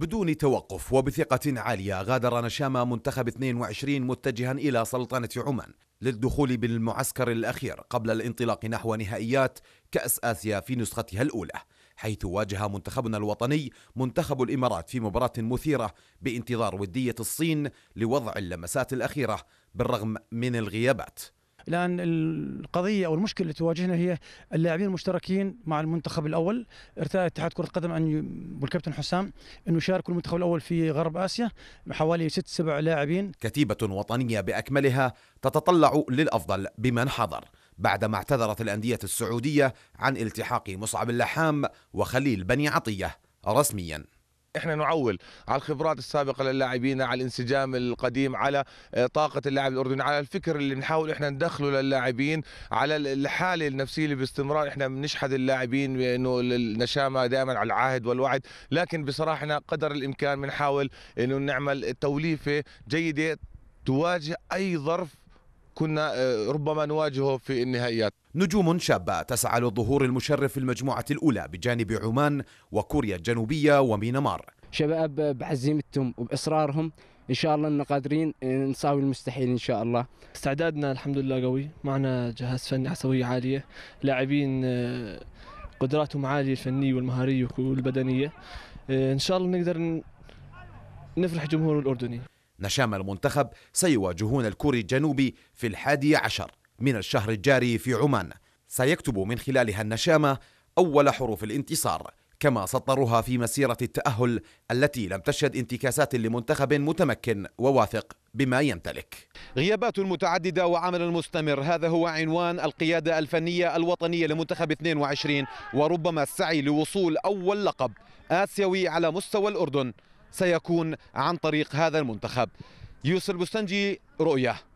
بدون توقف وبثقة عالية غادر نشامى منتخب 22 متجها إلى سلطنة عمان للدخول بالمعسكر الأخير قبل الانطلاق نحو نهائيات كأس آسيا في نسختها الأولى حيث واجه منتخبنا الوطني منتخب الإمارات في مباراة مثيرة بانتظار ودية الصين لوضع اللمسات الأخيرة بالرغم من الغيابات الان القضيه او المشكله اللي تواجهنا هي اللاعبين المشتركين مع المنتخب الاول ارتأى اتحاد كره القدم ان والكابتن حسام انه يشارك المنتخب الاول في غرب اسيا حوالي ست سبع لاعبين كتيبه وطنيه باكملها تتطلع للافضل بمن حضر بعدما اعتذرت الانديه السعوديه عن التحاق مصعب اللحام وخليل بني عطيه رسميا احنا نعول على الخبرات السابقه للاعبين على الانسجام القديم على آه، طاقه اللاعب الاردني على الفكر اللي بنحاول احنا ندخله للاعبين على الحاله النفسيه اللي باستمرار احنا بنشحذ اللاعبين بانه النشامه دائما على العهد والوعد لكن بصراحه احنا قدر الامكان بنحاول انه نعمل توليفه جيده تواجه اي ظرف كنا آه، ربما نواجهه في النهائيات نجوم شابة تسعى للظهور المشرف في المجموعة الأولى بجانب عمان وكوريا الجنوبية ومينمار شباب بعزيمتهم وبإصرارهم إن شاء الله إننا قادرين آه، نساوي المستحيل إن شاء الله استعدادنا الحمد لله قوي معنا جهاز فني حسوية عالية لاعبين آه، قدراتهم عالية الفنية والمهارية والبدنية إن شاء الله نقدر نفرح جمهور الأردني نشام المنتخب سيواجهون الكوري الجنوبي في الحادي عشر من الشهر الجاري في عمان سيكتب من خلالها النشامة أول حروف الانتصار كما سطرها في مسيرة التأهل التي لم تشهد انتكاسات لمنتخب متمكن وواثق بما يمتلك غيابات متعددة وعمل مستمر هذا هو عنوان القيادة الفنية الوطنية لمنتخب 22 وربما السعي لوصول أول لقب آسيوي على مستوى الأردن سيكون عن طريق هذا المنتخب يوسف البستنجي رؤية